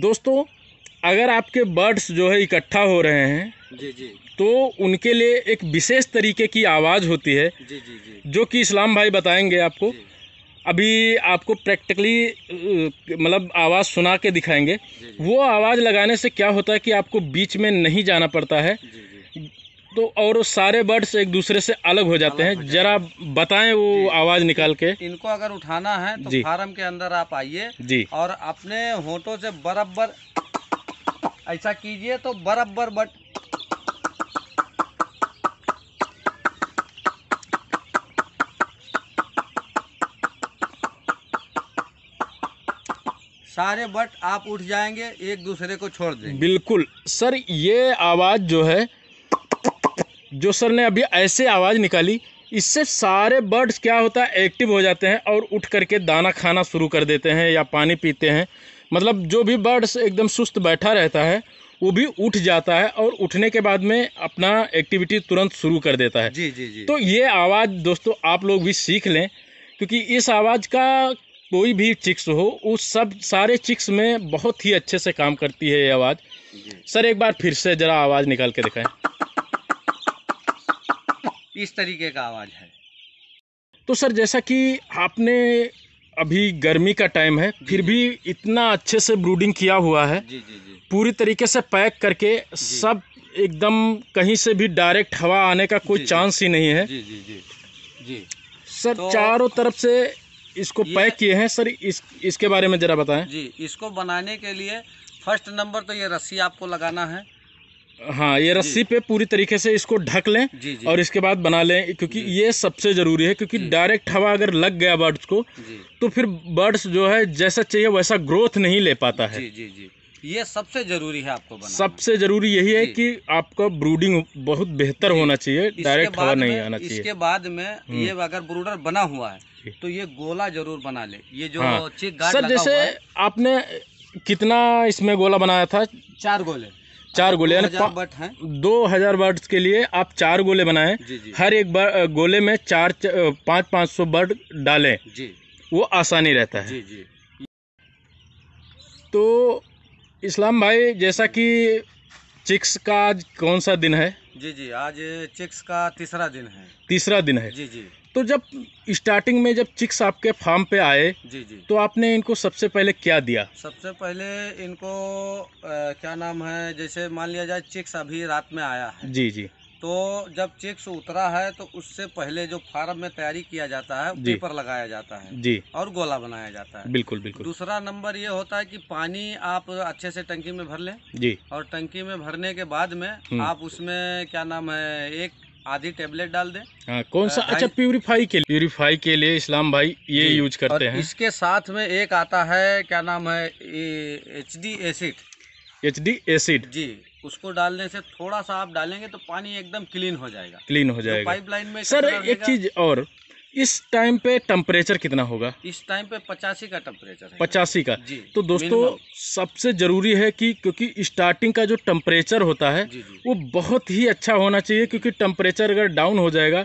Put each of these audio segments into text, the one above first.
दोस्तों अगर आपके बर्ड्स जो है इकट्ठा हो रहे हैं जी जी तो उनके लिए एक विशेष तरीके की आवाज़ होती है जी जी जी जो कि इस्लाम भाई बताएंगे आपको अभी आपको प्रैक्टिकली मतलब आवाज़ सुना के दिखाएंगे वो आवाज़ लगाने से क्या होता है कि आपको बीच में नहीं जाना पड़ता है तो और सारे बर्ड्स एक दूसरे से अलग हो जाते अलग हैं जरा बताएं वो आवाज निकाल के इनको अगर उठाना है तो फार्म के अंदर आप आइए जी और अपने होटो से बराबर ऐसा कीजिए तो बराबर बट सारे बट आप उठ जाएंगे एक दूसरे को छोड़ देंगे बिल्कुल सर ये आवाज़ जो है जो सर ने अभी ऐसे आवाज़ निकाली इससे सारे बर्ड्स क्या होता है एक्टिव हो जाते हैं और उठ करके दाना खाना शुरू कर देते हैं या पानी पीते हैं मतलब जो भी बर्ड्स एकदम सुस्त बैठा रहता है वो भी उठ जाता है और उठने के बाद में अपना एक्टिविटी तुरंत शुरू कर देता है जी जी जी तो ये आवाज़ दोस्तों आप लोग भी सीख लें क्योंकि इस आवाज़ का कोई भी चिक्स हो उस सब सारे चिक्स में बहुत ही अच्छे से काम करती है ये आवाज़ सर एक बार फिर से ज़रा आवाज़ निकाल के दिखाएं इस तरीके का आवाज़ है तो सर जैसा कि आपने अभी गर्मी का टाइम है फिर भी इतना अच्छे से ब्रूडिंग किया हुआ है जी जी जी पूरी तरीके से पैक करके सब एकदम कहीं से भी डायरेक्ट हवा आने का कोई चांस ही नहीं है जी जी जी जी सर तो, चारों तरफ से इसको पैक किए हैं सर इस इसके बारे में ज़रा बताएं जी इसको बनाने के लिए फर्स्ट नंबर तो ये रस्सी आपको लगाना है हाँ ये रस्सी पे पूरी तरीके से इसको ढक लें जी, जी, और इसके बाद बना लें क्योंकि ये सबसे ज़रूरी है क्योंकि डायरेक्ट हवा अगर लग गया बर्ड्स को तो फिर बर्ड्स जो है जैसा चाहिए वैसा ग्रोथ नहीं ले पाता है जी, जी, जी। ये सबसे जरूरी है आपको सबसे जरूरी यही है कि आपका ब्रूडिंग बहुत बेहतर होना चाहिए डायरेक्ट हवा नहीं आना चाहिए इसके बाद में हम्म। ये अगर ब्रूडर बना हुआ है तो ये गोला जरूर बना ले ये जो हाँ। सर जैसे आपने कितना इसमें गोला बनाया था चार गोले चार गोले यानी दो हजार बर्ड के लिए आप चार गोले बनाए हर एक गोले में चार पाँच पाँच सौ बर्ड डालें वो आसानी रहता है तो इस्लाम भाई जैसा कि चिक्स का आज कौन सा दिन है जी जी आज चिक्स का तीसरा दिन है तीसरा दिन है जी जी तो जब स्टार्टिंग में जब चिक्स आपके फार्म पे आए जी जी तो आपने इनको सबसे पहले क्या दिया सबसे पहले इनको आ, क्या नाम है जैसे मान लिया जाए चिक्स अभी रात में आया है जी जी तो जब चिक्स उतरा है तो उससे पहले जो फार्म में तैयारी किया जाता है पेपर लगाया जाता है जी और गोला बनाया जाता है बिल्कुल बिल्कुल दूसरा नंबर ये होता है कि पानी आप अच्छे से टंकी में भर लें जी और टंकी में भरने के बाद में हम्म। आप उसमें क्या नाम है एक आधी टेबलेट डाल दें हाँ, कौन सा अच्छा प्यूरिफाई हाँ। के लिए प्यूरिफाई के लिए इस्लाम भाई ये यूज करते हैं इसके साथ में एक आता है क्या नाम है H D acid H D acid जी उसको डालने से थोड़ा सा आप डालेंगे तो पानी एकदम क्लीन हो जाएगा क्लीन हो जाएगा तो पाइपलाइन में सर एक चीज और इस टाइम पे टेम्परेचर कितना होगा इस टाइम पे पचासी का टेम्परेचर है पचासी का जी तो दोस्तों सबसे ज़रूरी है कि क्योंकि स्टार्टिंग का जो टेम्परेचर होता है जी, जी। वो बहुत ही अच्छा होना चाहिए क्योंकि टेम्परेचर अगर डाउन हो जाएगा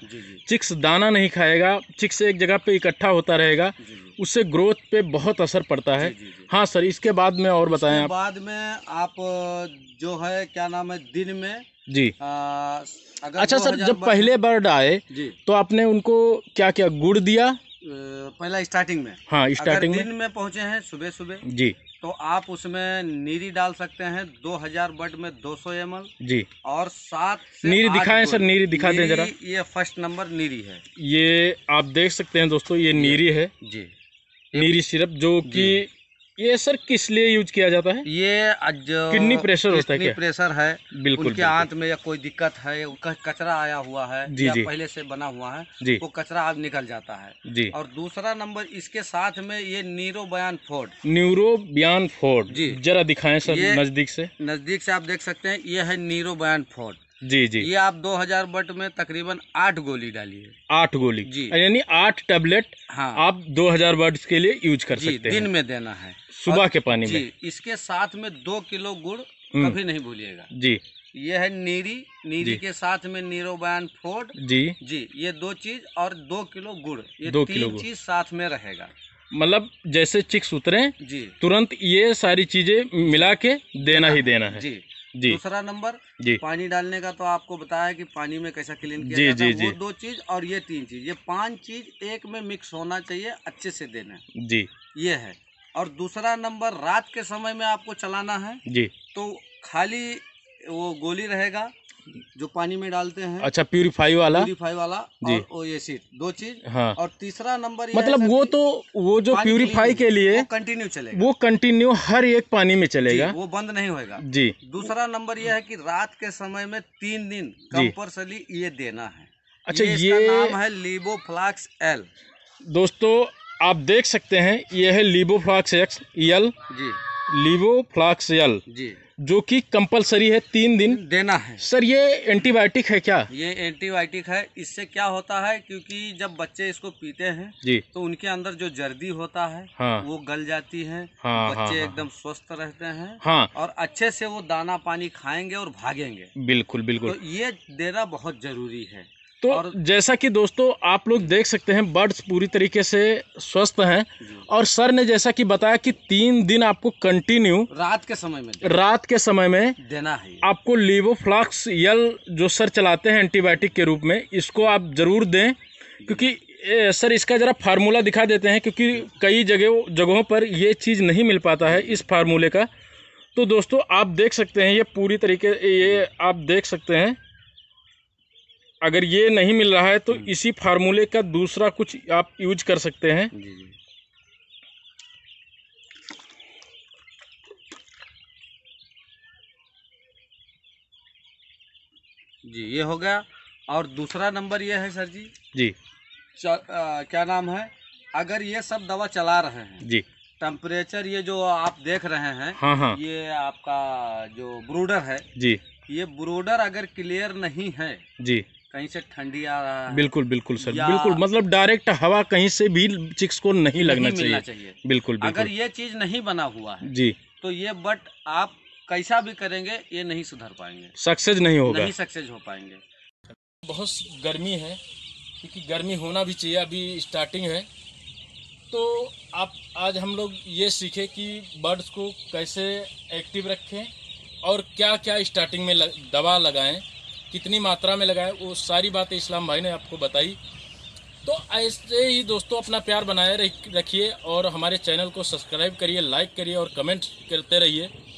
चिक्स दाना नहीं खाएगा चिक्स एक जगह पे इकट्ठा होता रहेगा उससे ग्रोथ पे बहुत असर पड़ता है हाँ सर इसके बाद में और बताए बाद में आप जो है क्या नाम है दिन में जी अच्छा सर जब पहले बर्ड आए तो आपने उनको क्या क्या गुड़ दिया पहला स्टार्टिंग में हाँ स्टार्टिंग में दिन में पहुँचे हैं सुबह सुबह जी तो आप उसमें नीरी डाल सकते हैं 2000 बट में 200 सौ जी और सात नीरी दिखाएं सर नीरी दिखा दें जरा ये फर्स्ट नंबर नीरी है ये आप देख सकते हैं दोस्तों ये नीरी है जी नीरी सिरप जो कि ये सर किस लिए यूज किया जाता है ये जो किडनी प्रेशर होता है प्रेशर है बिल्कुल उनके आंत में या कोई दिक्कत है उनका कचरा आया हुआ है जी, या जी, पहले से बना हुआ है जी, वो कचरा आज निकल जाता है जी, और दूसरा नंबर इसके साथ में ये Neurobion Forte Neurobion Forte जी जरा दिखाए सर नजदीक से नजदीक से आप देख सकते हैं ये है नीरो बयान फोर्ड जी जी ये आप 2000 बट में तकरीबन आठ गोली डालिए आठ गोली जी यानी आठ टेबलेट हाँ आप 2000 बट के लिए यूज कर सकते हैं दिन में देना है सुबह के पानी जी, में इसके साथ में दो किलो गुड़ हम्म। कभी नहीं भूलिएगा जी ये है नीरी नीरी के साथ में नीरो फोर्ड जी जी ये दो चीज और दो किलो गुड़ ये दो तीन चीज साथ में रहेगा मतलब जैसे चिक्स उतरे जी तुरंत ये सारी चीजें मिला के देना ही देना है जी जी दूसरा नंबर जी पानी डालने का तो आपको बताया कि पानी में कैसा क्लीन किया जी, जाता जी, है वो दो चीज और ये तीन चीज ये पांच चीज एक में मिक्स होना चाहिए अच्छे से देना जी ये है और दूसरा नंबर रात के समय में आपको चलाना है जी तो खाली वो गोली रहेगा जो पानी में डालते हैं अच्छा प्यूरिफाई वाला प्यूरिफाई वाला जी और सीट दो चीज हाँ। और तीसरा नंबर मतलब वो तो वो जो प्यूरिफाई के लिए कंटिन्यू चलेगा वो कंटिन्यू हर एक पानी में चलेगा वो बंद नहीं होएगा जी दूसरा नंबर ये है कि रात के समय में तीन दिन कंपल्सरी ये देना है अच्छा ये, ये नाम है लिबो फ्लाक्स एल दोस्तों आप देख सकते हैं ये है फ्लाक्स एक्स एल जी फ्लाक्स एल जी जो कि कंपलसरी है तीन दिन देना है सर ये एंटीबायोटिक है क्या ये एंटीबायोटिक है इससे क्या होता है क्योंकि जब बच्चे इसको पीते हैं जी तो उनके अंदर जो जर्दी होता है हाँ, वो गल जाती है हाँ, हाँ बच्चे हाँ, एकदम स्वस्थ रहते हैं हाँ, और अच्छे से वो दाना पानी खाएंगे और भागेंगे बिल्कुल बिल्कुल तो ये देना बहुत जरूरी है तो जैसा कि दोस्तों आप लोग देख सकते हैं बर्ड्स पूरी तरीके से स्वस्थ हैं और सर ने जैसा कि बताया कि तीन दिन आपको कंटिन्यू रात के समय में रात के समय में देना है आपको लीवोफ्लॉक्स यल जो सर चलाते हैं एंटीबायोटिक के रूप में इसको आप ज़रूर दें क्योंकि ए, सर इसका ज़रा फार्मूला दिखा देते हैं क्योंकि कई जगह जगहों पर ये चीज़ नहीं मिल पाता है इस फार्मूले का तो दोस्तों आप देख सकते हैं ये पूरी तरीके ये आप देख सकते हैं अगर ये नहीं मिल रहा है तो इसी फार्मूले का दूसरा कुछ आप यूज कर सकते हैं जी जी। जी ये हो गया और दूसरा नंबर ये है सर जी जी आ, क्या नाम है अगर ये सब दवा चला रहे हैं जी टेम्परेचर ये जो आप देख रहे हैं हाँ हाँ ये आपका जो ब्रूडर है जी ये ब्रूडर अगर क्लियर नहीं है जी कहीं से ठंडी आ रहा है बिल्कुल बिल्कुल सर बिल्कुल मतलब डायरेक्ट हवा कहीं से भी चिक्स को नहीं लगना चाहिए।, चाहिए बिल्कुल, बिल्कुल अगर ये चीज नहीं बना हुआ है जी तो ये बट आप कैसा भी करेंगे ये नहीं सुधर पाएंगे सक्सेस नहीं होगा नहीं सक्सेस हो पाएंगे बहुत गर्मी है क्योंकि गर्मी होना भी चाहिए अभी स्टार्टिंग है तो आप आज हम लोग ये सीखे कि बर्ड्स को कैसे एक्टिव रखें और क्या क्या स्टार्टिंग में लग, दवा लगाएं कितनी मात्रा में लगाए वो सारी बातें इस्लाम भाई ने आपको बताई तो ऐसे ही दोस्तों अपना प्यार बनाए रखिए और हमारे चैनल को सब्सक्राइब करिए लाइक करिए और कमेंट करते रहिए